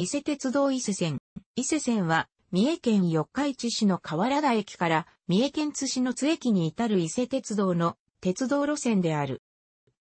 伊勢鉄道伊勢線。伊勢線は、三重県四日市市の河原田駅から三重県津市の津駅に至る伊勢鉄道の鉄道路線である。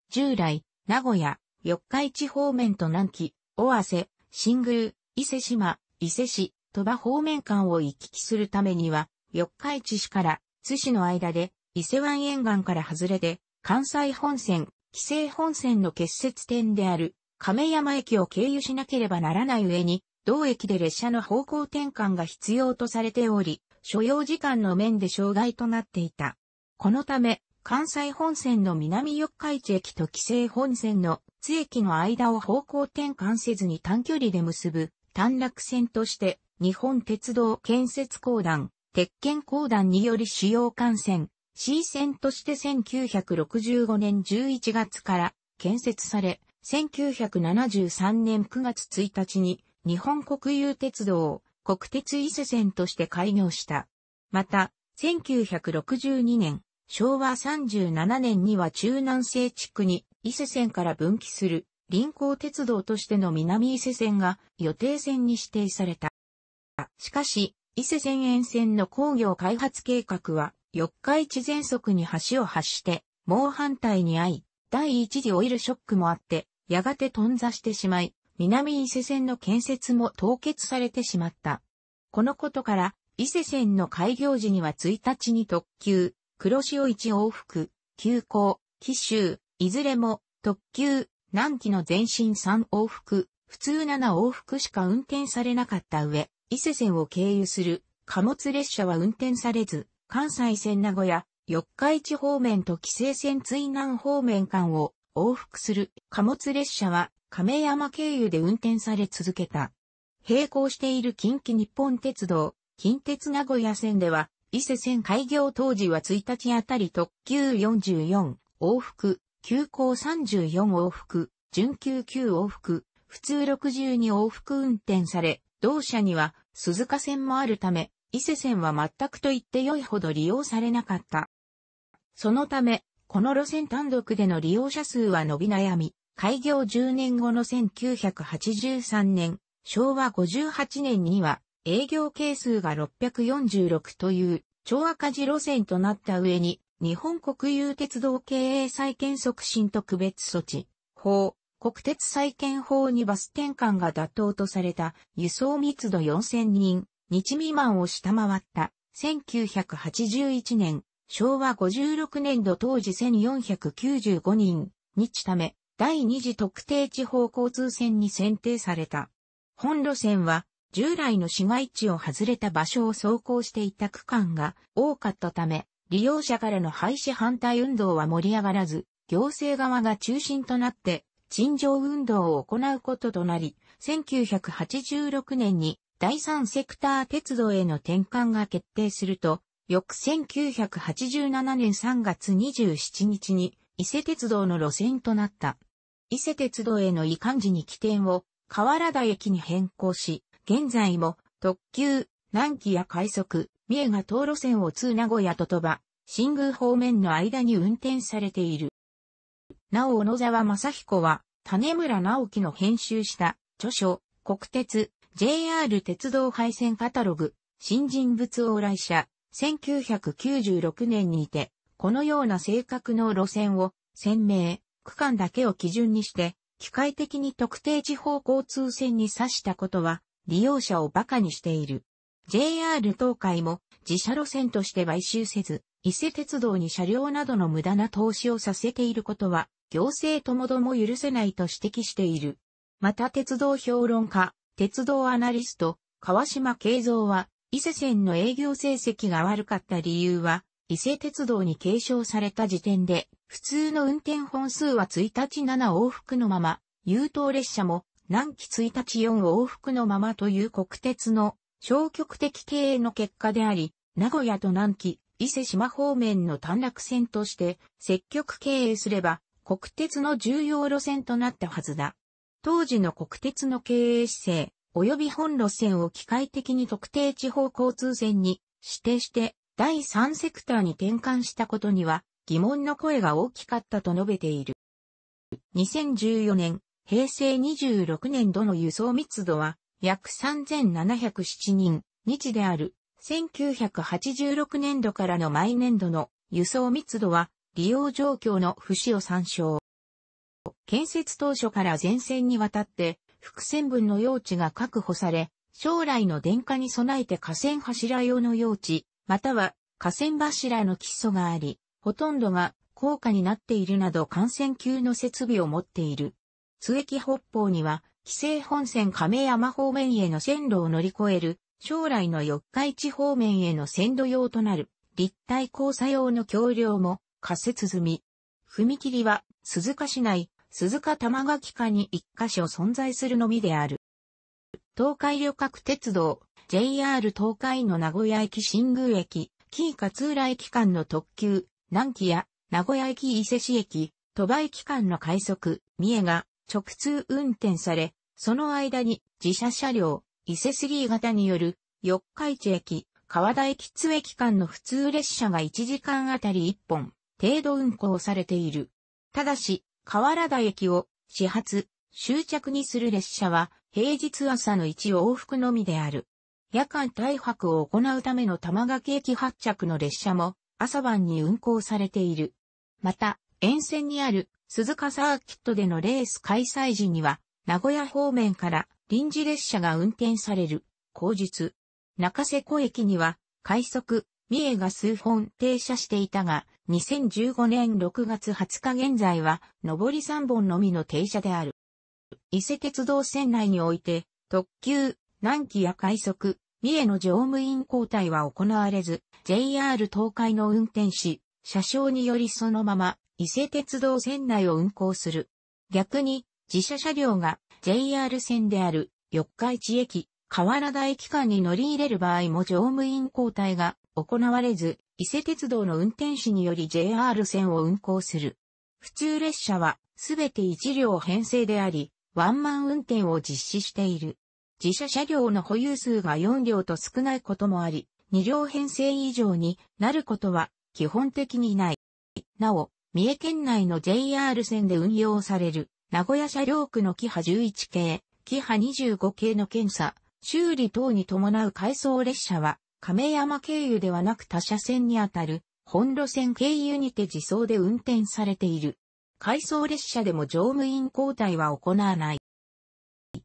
従来、名古屋、四日市方面と南紀、尾鷲、新宮、伊勢島、伊勢市、鳥羽方面間を行き来するためには、四日市市から津市の間で伊勢湾沿岸から外れて、関西本線、紀勢本線の結節点である亀山駅を経由しなければならない上に、同駅で列車の方向転換が必要とされており、所要時間の面で障害となっていた。このため、関西本線の南四日市駅と紀勢本線の津駅の間を方向転換せずに短距離で結ぶ短絡線として日本鉄道建設公団、鉄拳公団により主要幹線 C 線として1965年11月から建設され、1973年9月1日に日本国有鉄道、国鉄伊勢線として開業した。また、1962年、昭和37年には中南西地区に伊勢線から分岐する臨港鉄道としての南伊勢線が予定線に指定された。しかし、伊勢線沿線の工業開発計画は、四日市全速に橋を発して、猛反対に遭い、第一次オイルショックもあって、やがて頓挫してしまい、南伊勢線の建設も凍結されてしまった。このことから、伊勢線の開業時には1日に特急、黒潮一往復、急行、紀州、いずれも特急、南紀の前進3往復、普通7往復しか運転されなかった上、伊勢線を経由する貨物列車は運転されず、関西線名古屋、四日市方面と紀勢線追南方面間を往復する貨物列車は亀山経由で運転され続けた。並行している近畿日本鉄道、近鉄名古屋線では、伊勢線開業当時は1日あたり特急44往復、急行34往復、準急9往復、普通62往復運転され、同社には鈴鹿線もあるため、伊勢線は全くと言って良いほど利用されなかった。そのため、この路線単独での利用者数は伸び悩み、開業10年後の1983年、昭和58年には営業係数が646という超赤字路線となった上に、日本国有鉄道経営再建促進特別措置法、国鉄再建法にバス転換が妥当とされた輸送密度4000人、日未満を下回った1981年昭和56年度当時1495人、日ため、第二次特定地方交通線に選定された。本路線は、従来の市街地を外れた場所を走行していた区間が多かったため、利用者からの廃止反対運動は盛り上がらず、行政側が中心となって、陳情運動を行うこととなり、1986年に第三セクター鉄道への転換が決定すると、翌1987年3月27日に伊勢鉄道の路線となった。伊勢鉄道への移管時に起点を河原田駅に変更し、現在も特急、南紀や快速、三重が東路線を通名古屋と鳥羽、新宮方面の間に運転されている。なお小野沢正彦は、種村直樹の編集した著書、国鉄、JR 鉄道配線カタログ、新人物往来者、1996年にいて、このような正確の路線を、鮮明、区間だけを基準にして、機械的に特定地方交通線に指したことは、利用者を馬鹿にしている。JR 東海も自社路線として買収せず、伊勢鉄道に車両などの無駄な投資をさせていることは、行政ともども許せないと指摘している。また鉄道評論家、鉄道アナリスト、川島慶三は、伊勢線の営業成績が悪かった理由は、伊勢鉄道に継承された時点で、普通の運転本数は1日7往復のまま、優等列車も南紀1日4往復のままという国鉄の消極的経営の結果であり、名古屋と南紀、伊勢島方面の短絡線として積極経営すれば国鉄の重要路線となったはずだ。当時の国鉄の経営姿勢、及び本路線を機械的に特定地方交通線に指定して第3セクターに転換したことには疑問の声が大きかったと述べている。2014年、平成26年度の輸送密度は約3707人日である1986年度からの毎年度の輸送密度は利用状況の節を参照。建設当初から前線にわたって伏線分の用地が確保され、将来の電化に備えて河川柱用の用地、または河川柱の基礎があり、ほとんどが高架になっているなど感染級の設備を持っている。津駅北方には、紀勢本線亀山方面への線路を乗り越える、将来の四日市方面への線路用となる、立体交差用の橋梁も仮設済み。踏切は鈴鹿市内鈴鹿玉垣間に一箇所存在するのみである。東海旅客鉄道、JR 東海の名古屋駅新宮駅、紀伊勝浦駅間の特急、南紀や名古屋駅伊勢市駅、鳥羽駅間の快速、三重が直通運転され、その間に自社車両、伊勢杉型による四日市駅、川田駅津駅間の普通列車が1時間あたり1本程度運行されている。ただし、河原田駅を始発、終着にする列車は平日朝の1往復のみである。夜間大泊を行うための玉垣駅発着の列車も朝晩に運行されている。また、沿線にある鈴鹿サーキットでのレース開催時には、名古屋方面から臨時列車が運転される、後日。中瀬湖駅には、快速、三重が数本停車していたが、2015年6月20日現在は、上り3本のみの停車である。伊勢鉄道線内において、特急、南紀や快速、三重の乗務員交代は行われず、JR 東海の運転士、車掌によりそのまま、伊勢鉄道線内を運行する。逆に、自社車両が JR 線である四日市駅、河原田駅間に乗り入れる場合も乗務員交代が行われず、伊勢鉄道の運転士により JR 線を運行する。普通列車はすべて1両編成であり、ワンマン運転を実施している。自社車両の保有数が4両と少ないこともあり、2両編成以上になることは基本的にない。なお、三重県内の JR 線で運用される、名古屋車両区のキハ11系、キハ25系の検査、修理等に伴う回送列車は、亀山経由ではなく他社線にあたる本路線経由にて自走で運転されている。回送列車でも乗務員交代は行わない。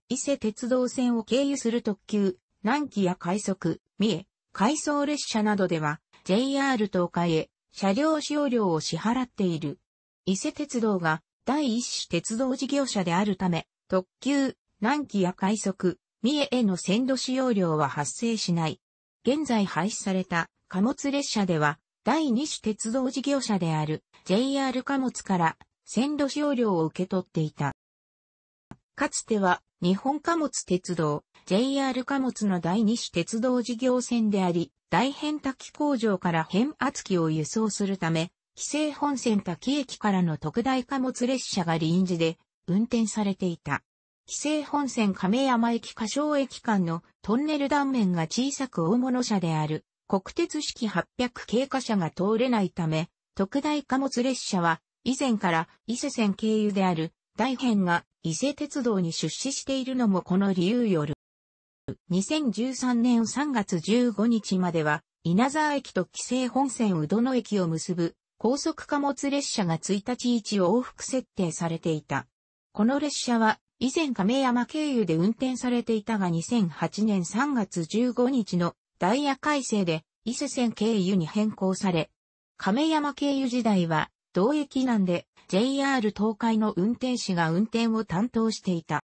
伊勢鉄道線を経由する特急、南紀や快速、三重、回送列車などでは JR 東海へ車両使用料を支払っている。伊勢鉄道が第一種鉄道事業者であるため、特急、南紀や快速、三重への線路使用料は発生しない。現在廃止された貨物列車では、第二種鉄道事業者である JR 貨物から線路使用料を受け取っていた。かつては日本貨物鉄道 JR 貨物の第2種鉄道事業線であり、大変滝工場から変圧器を輸送するため、規制本線滝駅からの特大貨物列車が臨時で運転されていた。規制本線亀山駅歌唱駅間のトンネル断面が小さく大物車である国鉄式800系貨車が通れないため、特大貨物列車は以前から伊勢線経由である大変が伊勢鉄道に出資しているのもこの理由よる。2013年3月15日までは稲沢駅と規制本線宇土野駅を結ぶ高速貨物列車が1日1往復設定されていた。この列車は以前亀山経由で運転されていたが2008年3月15日のダイヤ改正で伊勢線経由に変更され、亀山経由時代は同駅なんで JR 東海の運転士が運転を担当していた。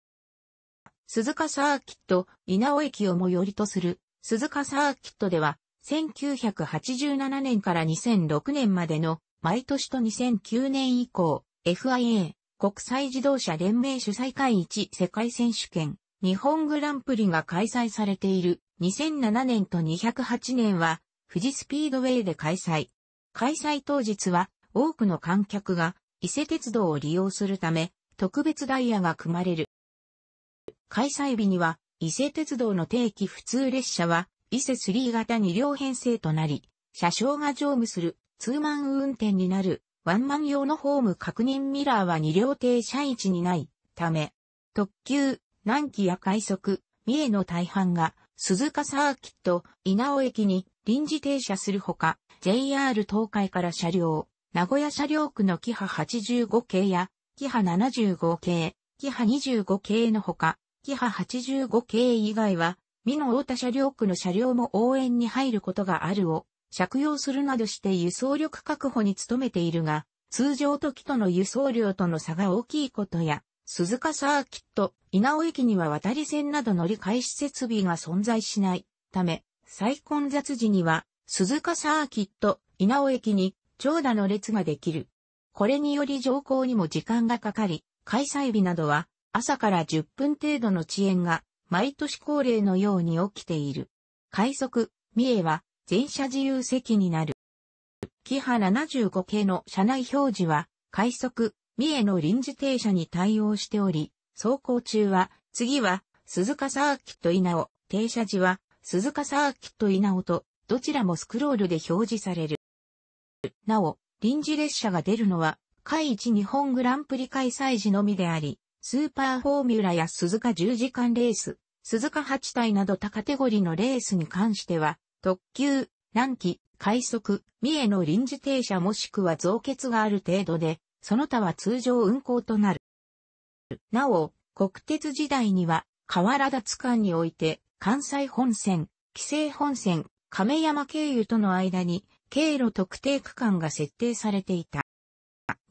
鈴鹿サーキット、稲尾駅を最寄りとする鈴鹿サーキットでは1987年から2006年までの毎年と2009年以降、FIA、国際自動車連盟主催会1世界選手権日本グランプリが開催されている2007年と208年は富士スピードウェイで開催。開催当日は多くの観客が伊勢鉄道を利用するため特別ダイヤが組まれる。開催日には伊勢鉄道の定期普通列車は伊勢3型2両編成となり、車掌が乗務するツーマン運転になるワンマン用のホーム確認ミラーは2両停車位置にないため、特急、南紀や快速、三重の大半が鈴鹿サーキット、稲尾駅に臨時停車するほか、JR 東海から車両、名古屋車両区のキハ85系や、キハ75系、キハ25系のほか、キハ85系以外は、美濃大田車両区の車両も応援に入ることがあるを借用するなどして輸送力確保に努めているが、通常時との輸送量との差が大きいことや、鈴鹿サーキット、稲尾駅には渡り線など乗り換え施設備が存在しないため、再混雑時には、鈴鹿サーキット、稲尾駅に長蛇の列ができる。これにより乗降にも時間がかかり、開催日などは朝から10分程度の遅延が毎年恒例のように起きている。快速、三重は全車自由席になる。キハ75系の車内表示は、快速、三重の臨時停車に対応しており、走行中は、次は、鈴鹿サーキット稲尾、停車時は、鈴鹿サーキット稲尾と、どちらもスクロールで表示される。なお、臨時列車が出るのは、海一日本グランプリ開催時のみであり、スーパーフォーミュラや鈴鹿10時間レース、鈴鹿8体など多カテゴリーのレースに関しては、特急、南紀、快速、三重の臨時停車もしくは増結がある程度で、その他は通常運行となる。なお、国鉄時代には、河原立間において、関西本線、紀勢本線、亀山経由との間に、経路特定区間が設定されていた。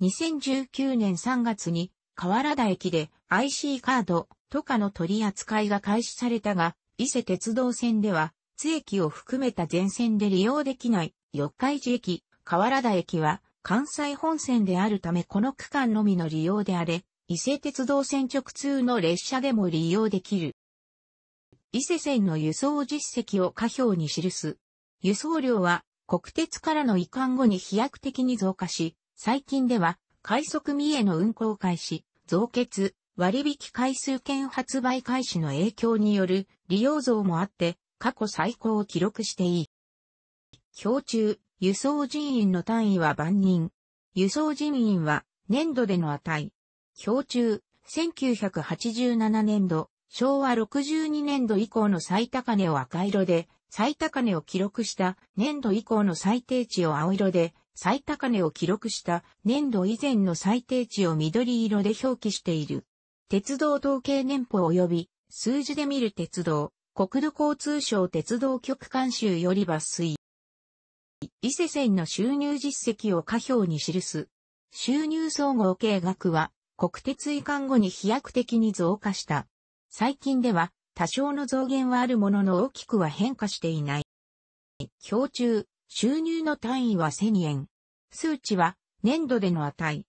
2019年3月に、河原田駅で IC カード、とかの取り扱いが開始されたが、伊勢鉄道線では、津駅を含めた全線で利用できない四日市駅、河原田駅は関西本線であるためこの区間のみの利用であれ、伊勢鉄道線直通の列車でも利用できる。伊勢線の輸送実績を下表に記す。輸送量は国鉄からの移管後に飛躍的に増加し、最近では快速三重の運行開始、増結、割引回数券発売開始の影響による利用増もあって、過去最高を記録していい。標中、輸送人員の単位は万人。輸送人員は年度での値。標中、1987年度、昭和62年度以降の最高値を赤色で、最高値を記録した年度以降の最低値を青色で、最高値を記録した年度以前の最低値を緑色で表記している。鉄道統計年報及び数字で見る鉄道、国土交通省鉄道局監修より抜粋。伊勢線の収入実績を下表に記す。収入総合計額は、国鉄移管後に飛躍的に増加した。最近では、多少の増減はあるものの大きくは変化していない。表中、収入の単位は1000円。数値は、年度での値。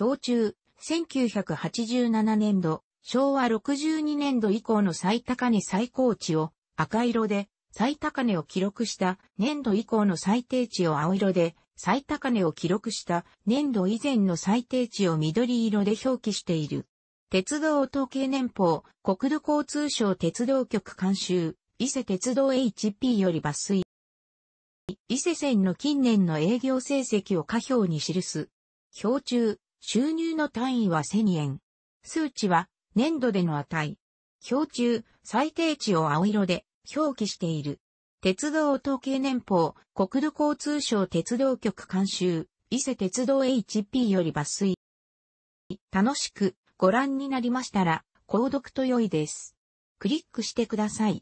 表中、1987年度、昭和62年度以降の最高値最高値を赤色で、最高値を記録した年度以降の最低値を青色で、最高値を記録した年度以前の最低値を緑色で表記している。鉄道統計年報、国土交通省鉄道局監修、伊勢鉄道 HP より抜粋。伊勢線の近年の営業成績を下表に記す。表中、収入の単位は1000円。数値は粘土での値。表中、最低値を青色で表記している。鉄道統計年報、国土交通省鉄道局監修、伊勢鉄道 HP より抜粋。楽しくご覧になりましたら、購読と良いです。クリックしてください。